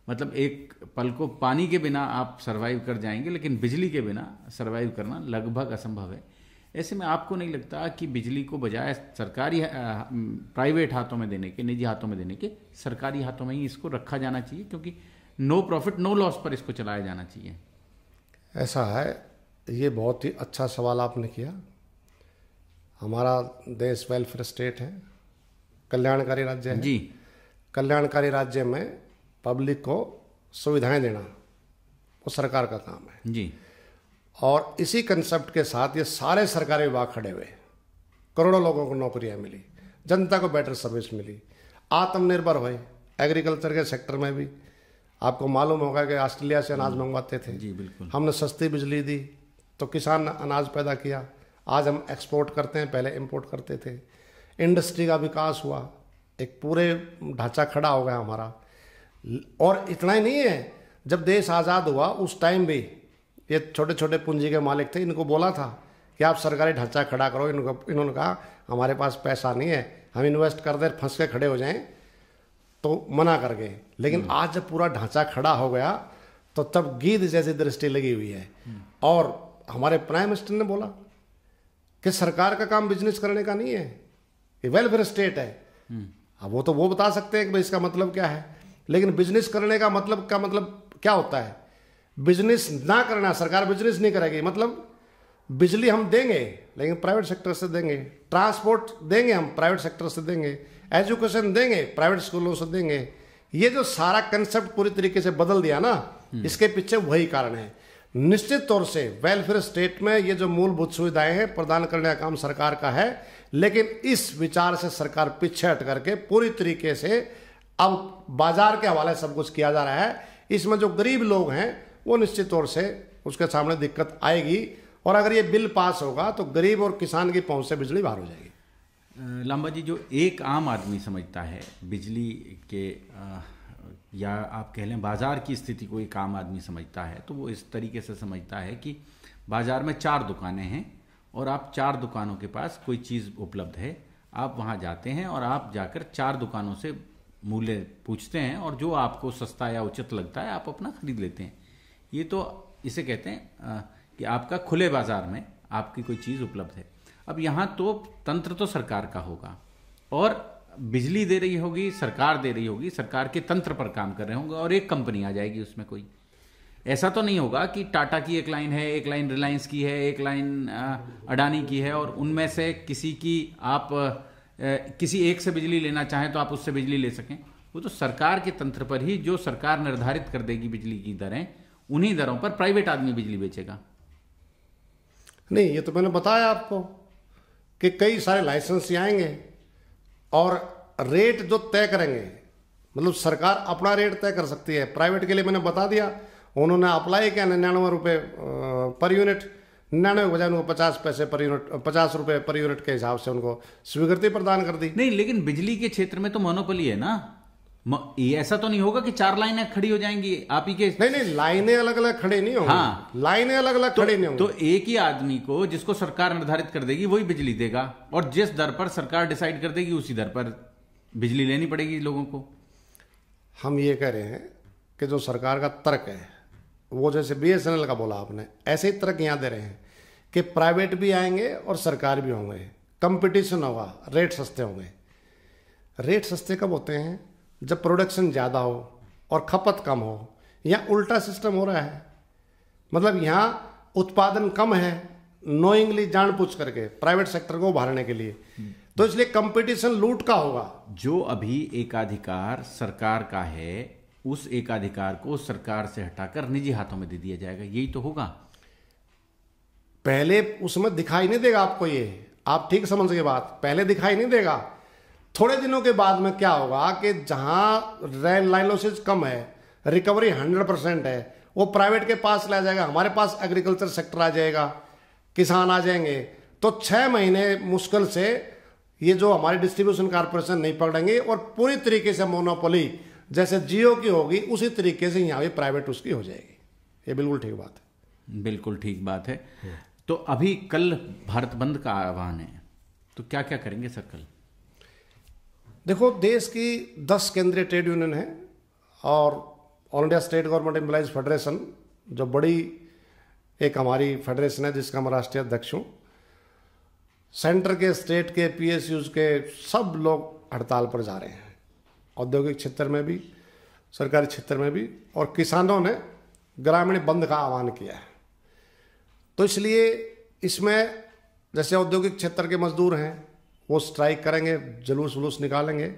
मतलब एक पल को पानी के बिना आप सरवाइव कर जाएंगे लेकिन बिजली के बिना सरवाइव करना लगभग असंभव है ऐसे में आपको नहीं लगता कि बिजली को बजाय सरकारी प्राइवेट हाथों में देने के निजी हाथों में देने के सरकारी हाथों में ही इसको रखा जाना चाहिए क्योंकि नो प्रॉफिट नो लॉस पर इसको चलाया जाना चाहिए ऐसा है ये बहुत ही अच्छा सवाल आपने किया हमारा देश वेलफेयर स्टेट है कल्याणकारी राज्य है जी कल्याणकारी राज्य में पब्लिक को सुविधाएं देना वो सरकार का काम है जी और इसी कंसेप्ट के साथ ये सारे सरकारी विभाग खड़े हुए करोड़ों लोगों को नौकरियां मिली जनता को बेटर सर्विस मिली आत्मनिर्भर हुए एग्रीकल्चर के सेक्टर में भी आपको मालूम होगा कि ऑस्ट्रेलिया से अनाज हम्म। मंगवाते थे जी बिल्कुल हमने सस्ती बिजली दी तो किसान अनाज पैदा किया आज हम एक्सपोर्ट करते हैं पहले इम्पोर्ट करते थे इंडस्ट्री का विकास हुआ एक पूरे ढांचा खड़ा हो गया हमारा और इतना ही नहीं है जब देश आज़ाद हुआ उस टाइम भी ये छोटे छोटे पूंजी के मालिक थे इनको बोला था कि आप सरकारी ढांचा खड़ा करो इनको इन्होंने कहा हमारे पास पैसा नहीं है हम इन्वेस्ट कर दे फंस के खड़े हो जाएं तो मना कर गए लेकिन हम्म। आज जब पूरा ढांचा खड़ा हो गया तो तब गीत जैसी दृष्टि लगी हुई है हम्म। और हमारे प्राइम मिनिस्टर ने बोला कि सरकार का काम बिजनेस करने का नहीं है ये वेलफेयर स्टेट है हम्म। अब वो तो वो बता सकते हैं कि भाई इसका मतलब क्या है लेकिन बिजनेस करने का मतलब क्या मतलब क्या होता है बिजनेस ना करना सरकार बिजनेस नहीं करेगी मतलब बिजली हम देंगे लेकिन प्राइवेट सेक्टर से देंगे ट्रांसपोर्ट देंगे हम प्राइवेट सेक्टर से देंगे एजुकेशन देंगे प्राइवेट स्कूलों से देंगे ये जो सारा कंसेप्ट पूरी तरीके से बदल दिया ना हम्म। इसके पीछे वही कारण है निश्चित तौर से वेलफेयर स्टेट में ये जो मूलभूत सुविधाएं हैं प्रदान करने का काम सरकार का है लेकिन इस विचार से सरकार पीछे हट करके पूरी तरीके से अब बाजार के हवाले सब कुछ किया जा रहा है इसमें जो गरीब लोग हैं वो निश्चित तौर से उसके सामने दिक्कत आएगी और अगर ये बिल पास होगा तो गरीब और किसान की पहुंच से बिजली बाहर हो जाएगी लांबा जी जो एक आम आदमी समझता है बिजली के आ, या आप कह लें बाज़ार की स्थिति को एक आम आदमी समझता है तो वो इस तरीके से समझता है कि बाज़ार में चार दुकानें हैं और आप चार दुकानों के पास कोई चीज़ उपलब्ध है आप वहाँ जाते हैं और आप जाकर चार दुकानों से मूल्य पूछते हैं और जो आपको सस्ता या उचित लगता है आप अपना खरीद लेते हैं ये तो इसे कहते हैं कि आपका खुले बाजार में आपकी कोई चीज़ उपलब्ध है अब यहाँ तो तंत्र तो सरकार का होगा और बिजली दे रही होगी सरकार दे रही होगी सरकार के तंत्र पर काम कर रहे होंगे और एक कंपनी आ जाएगी उसमें कोई ऐसा तो नहीं होगा कि टाटा की एक लाइन है एक लाइन रिलायंस की है एक लाइन अडानी की है और उनमें से किसी की आप किसी एक से बिजली लेना चाहें तो आप उससे बिजली ले सकें वो तो सरकार के तंत्र पर ही जो सरकार निर्धारित कर देगी बिजली की दरें उन्हीं दरों पर प्राइवेट आदमी बिजली बेचेगा नहीं ये तो मैंने बताया आपको कि कई सारे लाइसेंस आएंगे और रेट जो तय करेंगे मतलब सरकार अपना रेट तय कर सकती है प्राइवेट के लिए मैंने बता दिया उन्होंने अप्लाई किया निन्यानवे रुपये पर यूनिट निन्यानवे बजाय उनको पचास पैसे पर यूनिट पचास रुपये पर यूनिट के हिसाब से उनको स्वीकृति प्रदान कर दी नहीं लेकिन बिजली के क्षेत्र में तो मोनोपोली है ना ऐसा तो नहीं होगा कि चार लाइनें खड़ी हो जाएंगी आप ही के नहीं नहीं लाइनें अलग अलग खड़े नहीं होंगी हाँ लाइनें अलग अलग तो, खड़े नहीं होंगी तो एक ही आदमी को जिसको सरकार निर्धारित कर देगी वही बिजली देगा और जिस दर पर सरकार डिसाइड कर देगी उसी दर पर बिजली लेनी पड़ेगी लोगों को हम ये कह रहे हैं कि जो सरकार का तर्क है वो जैसे बी का बोला आपने ऐसे ही तर्क यहाँ दे रहे हैं कि प्राइवेट भी आएंगे और सरकार भी होंगे कंपटीशन होगा रेट सस्ते होंगे रेट सस्ते कब होते हैं जब प्रोडक्शन ज़्यादा हो और खपत कम हो यहाँ उल्टा सिस्टम हो रहा है मतलब यहाँ उत्पादन कम है नोइंगली पूछ करके प्राइवेट सेक्टर को उभारने के लिए तो इसलिए कंपटीशन लूट का होगा जो अभी एकाधिकार सरकार का है उस एकाधिकार को सरकार से हटाकर निजी हाथों में दे दिया जाएगा यही तो होगा पहले उसमें दिखाई नहीं देगा आपको ये आप ठीक समझ गए बात पहले दिखाई नहीं देगा थोड़े दिनों के बाद में क्या होगा कि जहाँ रेन लाइनोसिस कम है रिकवरी हंड्रेड परसेंट है वो प्राइवेट के पास ला जाएगा हमारे पास एग्रीकल्चर सेक्टर आ जाएगा किसान आ जाएंगे तो छः महीने मुश्किल से ये जो हमारे डिस्ट्रीब्यूशन कारपोरेशन नहीं पकड़ेंगे और पूरी तरीके से मोनोपोली जैसे जियो की होगी उसी तरीके से यहाँ भी प्राइवेट उसकी हो जाएगी ये बिल्कुल ठीक बात है बिल्कुल ठीक बात है हाँ। तो अभी कल भारत बंद का आह्वान है तो क्या क्या करेंगे सर कल देखो देश की दस केंद्रीय ट्रेड यूनियन हैं और all India state government employees federation जो बड़ी एक हमारी फेडरेशन है जिसका मैं राष्ट्रीय अध्यक्ष हूँ सेंटर के स्टेट के पी के सब लोग हड़ताल पर जा रहे हैं औद्योगिक क्षेत्र में भी सरकारी क्षेत्र में भी और किसानों ने ग्रामीण बंद का आह्वान किया है तो इसलिए इसमें जैसे औद्योगिक क्षेत्र के मजदूर हैं वो स्ट्राइक करेंगे जुलूस वलूस निकालेंगे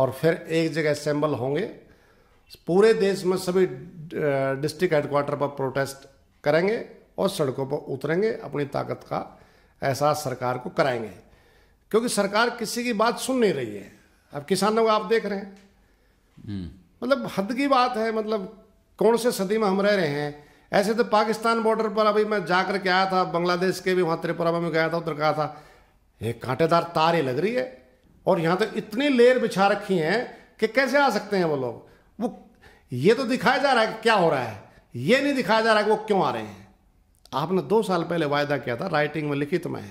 और फिर एक जगह असेंबल होंगे पूरे देश में सभी डिस्ट्रिक्ट हेडक्वार्टर पर प्रोटेस्ट करेंगे और सड़कों पर उतरेंगे अपनी ताकत का एहसास सरकार को कराएंगे क्योंकि सरकार किसी की बात सुन नहीं रही है अब किसानों को आप देख रहे हैं हम्म। मतलब हद की बात है मतलब कौन से सदी में हम रह रहे हैं ऐसे तो पाकिस्तान बॉर्डर पर अभी मैं जा कर के आया था बांग्लादेश के भी वहाँ त्रिपुरा में गया था उधर कहा था ये कांटेदार तार ये लग रही है और यहाँ तो इतनी लेयर बिछा रखी हैं कि कैसे आ सकते हैं वो लोग वो ये तो दिखाया जा रहा है कि क्या हो रहा है ये नहीं दिखाया जा रहा है कि वो क्यों आ रहे हैं आपने दो साल पहले वायदा किया था राइटिंग में लिखित में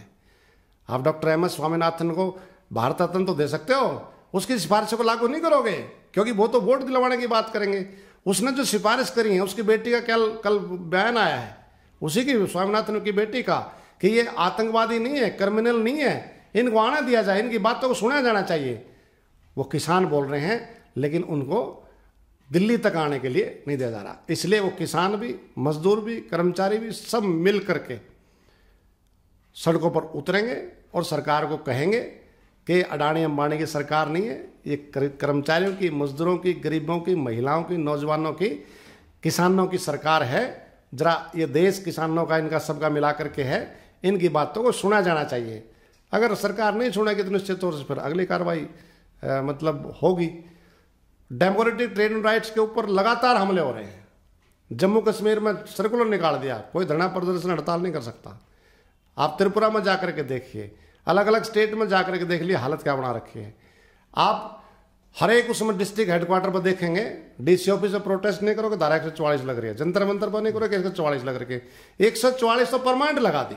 आप डॉक्टर एम एस स्वामीनाथन को भारत रत्न तो दे सकते हो उसकी सिफारिश को लागू नहीं करोगे क्योंकि वो तो वोट दिलवाने की बात करेंगे उसने जो सिफारिश करी है उसकी बेटी का क्या कल बयान आया है उसी की स्वामीनाथन की बेटी का कि ये आतंकवादी नहीं है क्रिमिनल नहीं है इनको आना दिया जाए इनकी बातों को सुना जाना चाहिए वो किसान बोल रहे हैं लेकिन उनको दिल्ली तक आने के लिए नहीं दिया जा रहा इसलिए वो किसान भी मजदूर भी कर्मचारी भी सब मिल करके सड़कों पर उतरेंगे और सरकार को कहेंगे कि अडानी अंबानी की सरकार नहीं है ये कर्मचारियों की मजदूरों की गरीबों की महिलाओं की नौजवानों की किसानों की सरकार है जरा ये देश किसानों का इनका सबका मिला करके है इनकी बातों को सुना जाना चाहिए अगर सरकार नहीं सुनेगी तो निश्चित तौर से फिर अगली कार्रवाई मतलब होगी डेमोक्रेटिक ट्रेन राइट्स के ऊपर लगातार हमले हो रहे हैं जम्मू कश्मीर में सर्कुलर निकाल दिया कोई धरना प्रदर्शन हड़ताल नहीं कर सकता आप त्रिपुरा में जा कर के देखिए अलग अलग स्टेट में जा के देख लिए हालत क्या बना रखी है आप हर एक उसमें डिस्ट्रिक्ट हेडक्वार्टर पर देखेंगे डीसी ऑफिस में प्रोटेस्ट नहीं करोगे धारा एक सौ चौवालीस लग रही है जंतर मंतर पर नहीं करोगे एक सौ चौवालीस लग रही है एक सौ चौवालीस तो परमानेंट लगा दी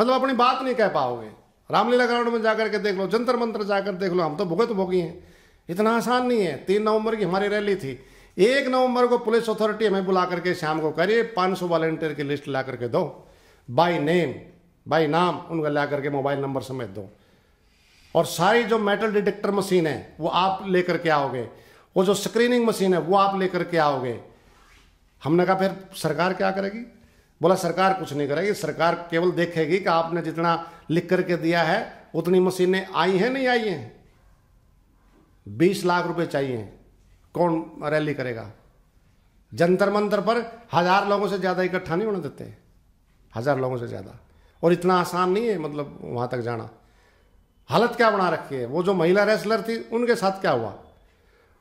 मतलब अपनी बात नहीं कह पाओगे रामलीला ग्राउंड में जाकर के देख लो जंतर मंत्र जाकर देख लो हम तो भुगत भोगी हैं इतना आसान नहीं है तीन नवंबर की हमारी रैली थी एक नवंबर को पुलिस अथॉरिटी हमें बुला करके शाम को करिए पाँच सौ वॉलेंटियर की लिस्ट ला करके दो बाई नेम बाई नाम उनका ला करके मोबाइल नंबर समेत दो और सारी जो मेटल डिटेक्टर मशीन है वो आप लेकर के आओगे वो जो स्क्रीनिंग मशीन है वो आप लेकर के आओगे हमने कहा फिर सरकार क्या करेगी बोला सरकार कुछ नहीं करेगी सरकार केवल देखेगी कि आपने जितना लिख करके दिया है उतनी मशीनें आई हैं नहीं आई हैं बीस लाख रुपए चाहिए कौन रैली करेगा जंतर मंतर पर हजार लोगों से ज़्यादा इकट्ठा नहीं होने देते हजार लोगों से ज़्यादा और इतना आसान नहीं है मतलब वहां तक जाना हालत क्या बना रखी है वो जो महिला रेसलर थी उनके साथ क्या हुआ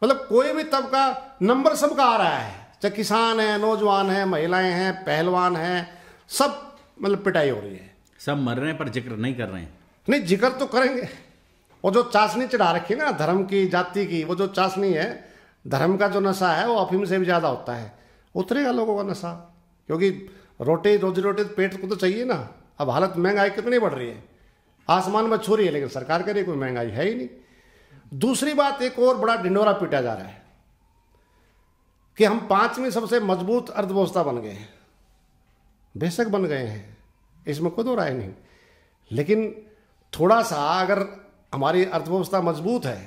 मतलब कोई भी तबका नंबर सबका आ रहा है चाहे किसान हैं नौजवान हैं महिलाएं हैं पहलवान हैं सब मतलब पिटाई हो रही है सब मर रहे हैं पर जिक्र नहीं कर रहे हैं नहीं जिक्र तो करेंगे वो जो चाशनी चढ़ा रखी है ना धर्म की जाति की वो जो चाशनी है धर्म का जो नशा है वो अफीम से भी ज़्यादा होता है उतरेगा लोगों का नशा क्योंकि रोटी रोजी रोटी पेट को तो चाहिए ना अब हालत महंगाई कितनी बढ़ रही है आसमान में छू रही है लेकिन सरकार कह रही कोई महंगाई है ही नहीं दूसरी बात एक और बड़ा ढिंडोरा पीटा जा रहा है कि हम पांचवी सबसे मजबूत अर्थव्यवस्था बन गए हैं बेशक बन गए हैं इसमें कोई दो राय नहीं लेकिन थोड़ा सा अगर हमारी अर्थव्यवस्था मजबूत है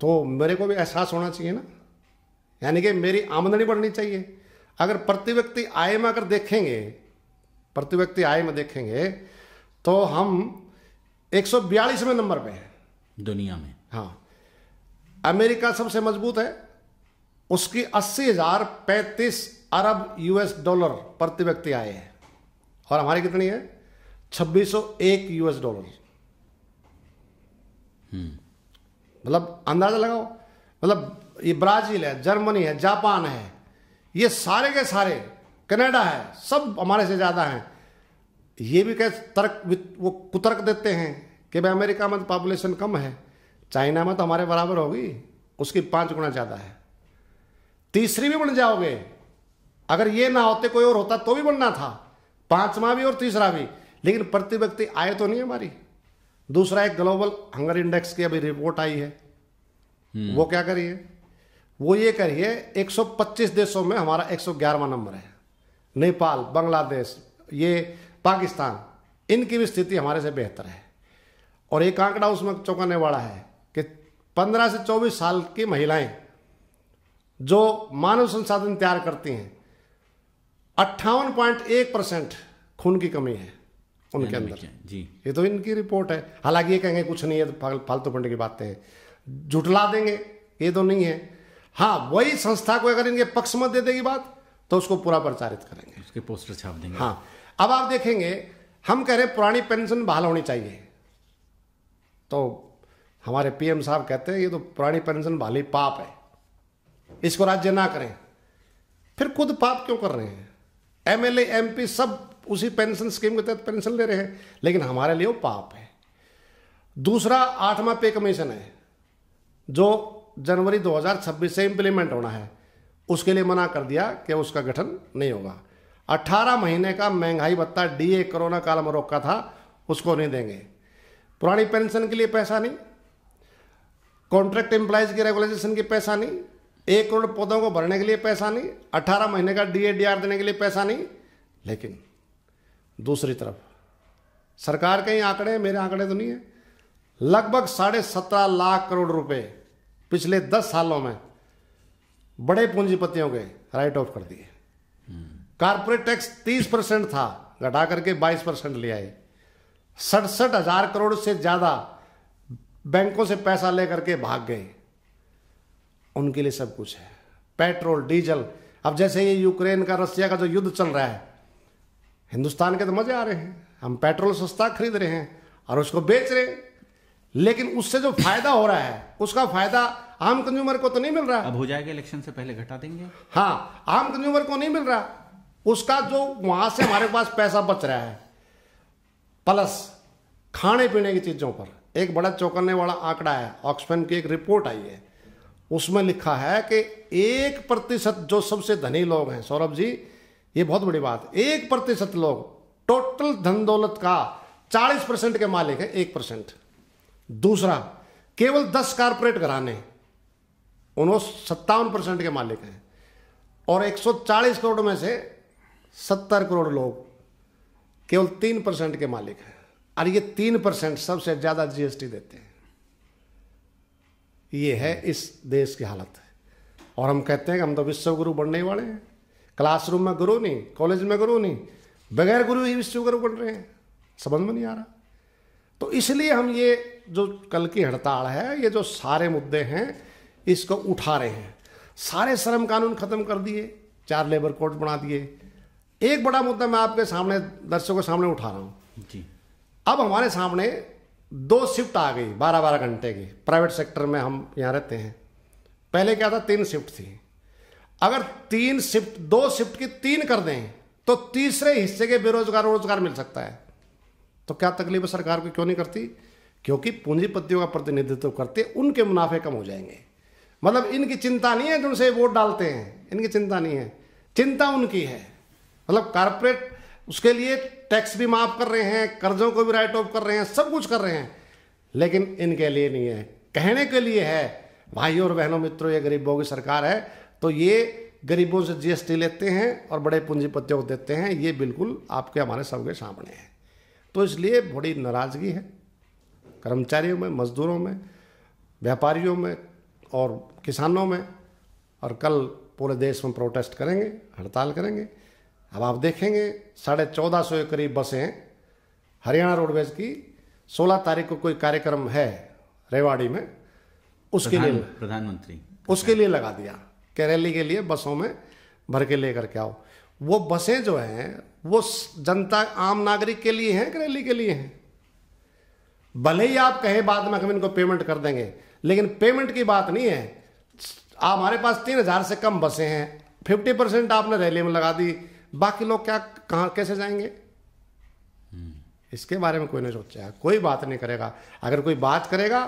तो मेरे को भी एहसास होना चाहिए ना यानी कि मेरी आमदनी बढ़नी चाहिए अगर प्रति व्यक्ति आय में अगर देखेंगे प्रति व्यक्ति आय में देखेंगे तो हम एक सौ बयालीसवें नंबर पे हैं दुनिया में हाँ अमेरिका सबसे मजबूत है उसकी अस्सी हज़ार पैंतीस अरब यूएस डॉलर प्रति व्यक्ति आए हैं और हमारी कितनी है छब्बीस सौ एक यूएस डॉलर हम्म। मतलब अंदाजा लगाओ मतलब ये ब्राज़ील है जर्मनी है जापान है ये सारे के सारे कनाडा है सब हमारे से ज़्यादा हैं ये भी कह तर्क वो कुतर्क देते हैं कि भाई अमेरिका में पॉपुलेशन तो कम है चाइना में तो हमारे बराबर होगी उसकी पांच गुना ज़्यादा है तीसरी भी बन जाओगे अगर ये ना होते कोई और होता तो भी बनना था पांचवा भी और तीसरा भी लेकिन प्रति व्यक्ति आय तो नहीं हमारी दूसरा एक ग्लोबल हंगर इंडेक्स की अभी रिपोर्ट आई है हम्म। वो क्या करिए वो ये करिए 125 देशों में हमारा 111वां नंबर है नेपाल बांग्लादेश ये पाकिस्तान इनकी भी स्थिति हमारे से बेहतर है और एक आंकड़ा उसमें चौंकाने वाला है कि 15 से 24 साल की महिलाएं जो मानव संसाधन तैयार करती हैं अट्ठावन पॉइंट एक परसेंट खून की कमी है उनके अंदर जी ये तो इनकी रिपोर्ट है हालांकि ये कहेंगे कुछ नहीं है तो फालतू पंडे की बातें हैं जुटला देंगे ये तो नहीं है हाँ वही संस्था को अगर इनके पक्ष में दे देगी बात तो उसको पूरा प्रचारित करेंगे उसके पोस्टर छाप देंगे हाँ अब आप देखेंगे हम कह रहे पुरानी पेंशन बहाल होनी चाहिए तो हमारे पीएम साहब कहते हैं ये तो पुरानी पेंशन बहाली पाप है इसको राज्य ना करें फिर खुद पाप क्यों कर रहे हैं एम एल एमपी सब उसी पेंशन स्कीम के तहत पेंशन ले रहे हैं लेकिन हमारे लिए वो पाप है दूसरा आठवां पे कमीशन है जो जनवरी 2026 से इंप्लीमेंट होना है उसके लिए मना कर दिया कि उसका गठन नहीं होगा 18 महीने का महंगाई भत्ता डीए कोरोना काल में रोका था उसको नहीं देंगे पुरानी पेंशन के लिए पैसा नहीं कॉन्ट्रैक्ट एम्प्लाइज की रेगुलाइजेशन की पैसा नहीं एक करोड़ पौधों को भरने के लिए पैसा नहीं अट्ठारह महीने का डी देने के लिए पैसा नहीं लेकिन दूसरी तरफ सरकार के ही आंकड़े मेरे आंकड़े तो नहीं है लगभग साढ़े सत्रह लाख करोड़ रुपए पिछले दस सालों में बड़े पूंजीपतियों के राइट ऑफ कर दिए कारपोरेट टैक्स तीस परसेंट था घटा करके बाईस परसेंट ले आए सड़सठ हजार करोड़ से ज़्यादा बैंकों से पैसा लेकर के भाग गए उनके लिए सब कुछ है पेट्रोल डीजल अब जैसे ये यूक्रेन का रसिया का जो युद्ध चल रहा है हिंदुस्तान के तो मजे आ रहे हैं हम पेट्रोल सस्ता खरीद रहे हैं और उसको बेच रहे हैं लेकिन उससे जो फायदा हो रहा है उसका फायदा आम कंज्यूमर को तो नहीं मिल रहा अब हो जाएगा इलेक्शन से पहले घटा देंगे हाँ आम कंज्यूमर को नहीं मिल रहा उसका जो वहां से हमारे पास पैसा बच रहा है प्लस खाने पीने की चीजों पर एक बड़ा चौंकने वाला आंकड़ा है ऑक्सफेम की एक रिपोर्ट आई है उसमें लिखा है कि एक प्रतिशत जो सबसे धनी लोग हैं सौरभ जी ये बहुत बड़ी बात है एक प्रतिशत लोग टोटल धन दौलत का चालीस परसेंट के मालिक है एक परसेंट दूसरा केवल दस कारपोरेट घराने सत्तावन परसेंट के मालिक हैं और 140 करोड़ में से 70 करोड़ लोग केवल तीन परसेंट के मालिक हैं और ये तीन परसेंट सबसे ज़्यादा जीएसटी देते हैं ये है इस देश की हालत और हम कहते हैं कि हम तो विश्व गुरु बनने वाले हैं क्लासरूम में गुरु नहीं कॉलेज में गुरु नहीं बगैर गुरु ही विश्व गुरु बन रहे हैं समझ में नहीं आ रहा तो इसलिए हम ये जो कल की हड़ताल है ये जो सारे मुद्दे हैं इसको उठा रहे हैं सारे श्रम कानून खत्म कर दिए चार लेबर कोड बना दिए एक बड़ा मुद्दा मैं आपके सामने दर्शकों के सामने उठा रहा हूँ जी अब हमारे सामने दो शिफ्ट आ गई बारह बारह घंटे की प्राइवेट सेक्टर में हम यहाँ रहते हैं पहले क्या था तीन शिफ्ट थी अगर तीन शिफ्ट दो शिफ्ट की तीन कर दें तो तीसरे हिस्से के बेरोजगार रोजगार मिल सकता है तो क्या तकलीफ है सरकार को क्यों नहीं करती क्योंकि पूंजीपतियों का प्रतिनिधित्व करते उनके मुनाफे कम हो जाएंगे मतलब इनकी चिंता नहीं है कि उनसे वोट डालते हैं इनकी चिंता नहीं है चिंता उनकी है मतलब कारपोरेट उसके लिए टैक्स भी माफ़ कर रहे हैं कर्जों को भी राइट ऑफ कर रहे हैं सब कुछ कर रहे हैं लेकिन इनके लिए नहीं है कहने के लिए है भाई और बहनों मित्रों ये गरीबों की सरकार है तो ये गरीबों से जीएसटी लेते हैं और बड़े पूंजीपतियों को देते हैं ये बिल्कुल आपके हमारे सबके सामने है तो इसलिए बड़ी नाराज़गी है कर्मचारियों में मजदूरों में व्यापारियों में और किसानों में और कल पूरे देश में प्रोटेस्ट करेंगे हड़ताल करेंगे अब आप देखेंगे साढ़े चौदह सौ के करीब बसें हरियाणा रोडवेज की सोलह तारीख को कोई कार्यक्रम है रेवाड़ी में उसके प्रधान, लिए प्रधानमंत्री उसके लिए लगा दिया कि रैली के लिए बसों में भर के लेकर के आओ वो बसें जो हैं वो जनता आम नागरिक के लिए हैं कि रैली के लिए हैं भले ही आप कहें बाद में हम इनको पेमेंट कर देंगे लेकिन पेमेंट की बात नहीं है आप हमारे पास तीन हजार से कम बसें हैं फिफ्टी परसेंट आपने रैली में लगा दी बाकी लोग क्या कहाँ कैसे जाएंगे इसके बारे में कोई नहीं सोचा कोई बात नहीं करेगा अगर कोई बात करेगा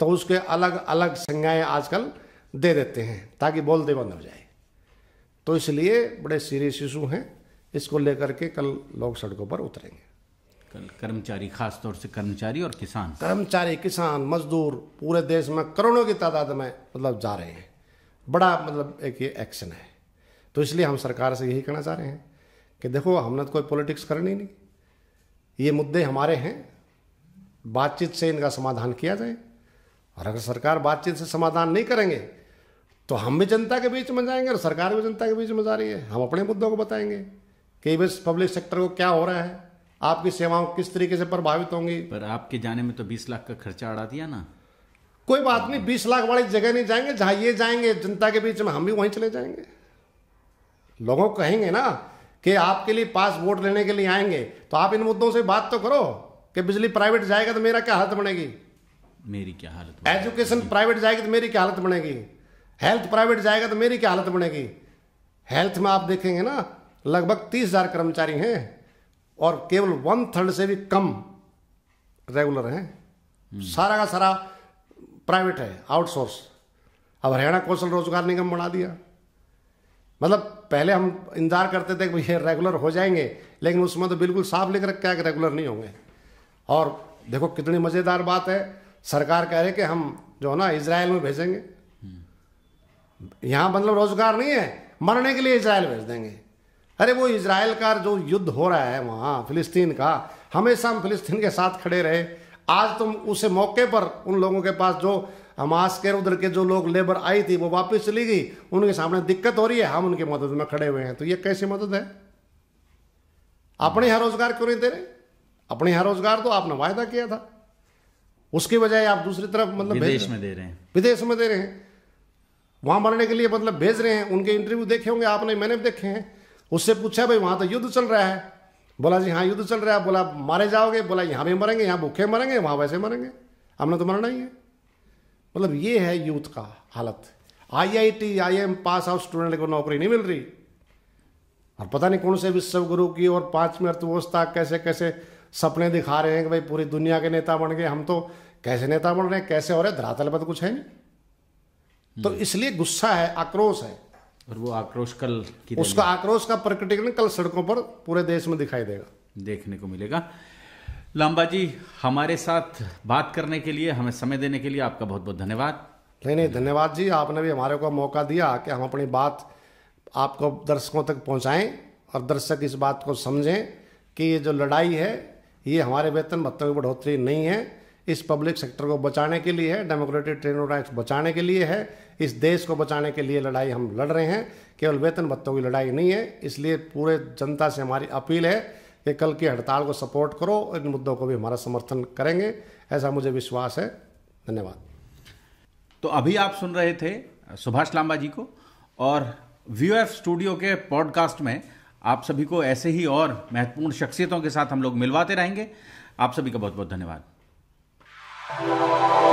तो उसके अलग अलग संज्ञाएं आजकल दे देते हैं ताकि बोलते बंद हो जाए तो इसलिए बड़े सीरियस इशू हैं इसको लेकर के कल लोग सड़कों पर उतरेंगे कल कर्मचारी खास तौर से कर्मचारी और किसान कर्मचारी किसान मजदूर पूरे देश में करोड़ों की तादाद में मतलब जा रहे हैं बड़ा मतलब एक ये एक्शन है तो इसलिए हम सरकार से यही कहना चाह रहे हैं कि देखो हमने तो कोई पॉलिटिक्स करनी नहीं ये मुद्दे हमारे हैं बातचीत से इनका समाधान किया जाए और अगर सरकार बातचीत से समाधान नहीं करेंगे तो हम भी जनता के बीच में जाएंगे और सरकार भी जनता के बीच में जा रही है हम अपने मुद्दों को बताएंगे कि बस पब्लिक सेक्टर को क्या हो रहा है आपकी सेवाओं किस तरीके से प्रभावित होंगी पर आपके जाने में तो बीस लाख का खर्चा अड़ा दिया ना कोई बात नहीं बीस लाख वाली जगह नहीं जाएंगे जहां ये जाएंगे जनता के बीच में हम भी वहीं चले जाएंगे लोगों को कहेंगे ना कि आपके लिए पास वोट लेने के लिए आएंगे तो आप इन मुद्दों से बात तो करो कि बिजली प्राइवेट जाएगा तो मेरा क्या हालत बनेगी मेरी क्या हालत एजुकेशन प्राइवेट जाएगी तो मेरी क्या हालत बनेगी हेल्थ प्राइवेट जाएगा तो मेरी क्या हालत बनेगी हेल्थ में आप देखेंगे ना लगभग तीस हजार कर्मचारी हैं और केवल वन थर्ड से भी कम रेगुलर हैं हम्म। सारा का सारा प्राइवेट है आउटसोर्स अब हरियाणा कौशल रोजगार निगम बना दिया मतलब पहले हम इंतजार करते थे कि ये रेगुलर हो जाएंगे लेकिन उसमें तो बिल्कुल साफ लिख रखा है कि रेगुलर नहीं होंगे और देखो कितनी मज़ेदार बात है सरकार कह रही कि हम जो है ना इसराइल में भेजेंगे यहाँ मतलब रोजगार नहीं है मरने के लिए इसराइल भेज देंगे अरे वो इसराइल का जो युद्ध हो रहा है वहाँ फिलिस्तीन का हमेशा हम फिलिस्तीन के साथ खड़े रहे आज तुम उसे मौके पर उन लोगों के पास जो हमास के उधर के जो लोग लेबर आई थी वो वापस चली गई उनके सामने दिक्कत हो रही है हम उनकी मदद में खड़े हुए हैं तो ये कैसी मदद है अपने यहां रोजगार क्यों नहीं दे रहे अपने यहां रोजगार तो आपने वायदा किया था उसकी बजाय आप दूसरी तरफ मतलब विदेश में दे रहे हैं विदेश में दे रहे हैं वहां मरने के लिए मतलब भेज रहे हैं उनके इंटरव्यू देखे होंगे आपने मैंने भी देखे हैं उससे पूछा भाई वहाँ तो युद्ध चल रहा है बोला जी हाँ युद्ध चल रहा है बोला मारे जाओगे बोला यहाँ भी मरेंगे यहाँ भूखे मरेंगे वहाँ वैसे मरेंगे हमने तो मरना ही है मतलब ये है यूथ का हालत IIT IIM pass out student को नौकरी नहीं मिल रही और पता नहीं कौन से विश्व गुरु की और पांचवी अर्थव्यवस्था कैसे कैसे सपने दिखा रहे हैं कि भाई पूरी दुनिया के नेता बन गए हम तो कैसे नेता बन रहे हैं कैसे हो रहे धरातल पर तो कुछ है नहीं हम्म। तो इसलिए गुस्सा है आक्रोश है और वो आक्रोश कल उसका आक्रोश का प्रकटीकरण कल सड़कों पर पूरे देश में दिखाई देगा देखने को मिलेगा लाम्बा जी हमारे साथ बात करने के लिए हमें समय देने के लिए आपका बहुत बहुत धन्यवाद नहीं नहीं धन्यवाद जी आपने भी हमारे को मौका दिया कि हम अपनी बात आपको दर्शकों तक पहुंचाएं और दर्शक इस बात को समझें कि ये जो लड़ाई है ये हमारे वेतन भत्तों की बढ़ोतरी नहीं है इस पब्लिक सेक्टर को बचाने के लिए है डेमोक्रेटिक ट्रेन राइट्स बचाने के लिए है इस देश को बचाने के लिए लड़ाई हम लड़ रहे हैं केवल वेतन भत्तों की लड़ाई नहीं है इसलिए पूरे जनता से हमारी अपील है कि कल की हड़ताल को सपोर्ट करो इन मुद्दों को भी हमारा समर्थन करेंगे ऐसा मुझे विश्वास है धन्यवाद तो अभी आप सुन रहे थे सुभाष लांबा जी को और व्यू एफ स्टूडियो के पॉडकास्ट में आप सभी को ऐसे ही और महत्वपूर्ण शख्सियतों के साथ हम लोग मिलवाते रहेंगे आप सभी का बहुत बहुत धन्यवाद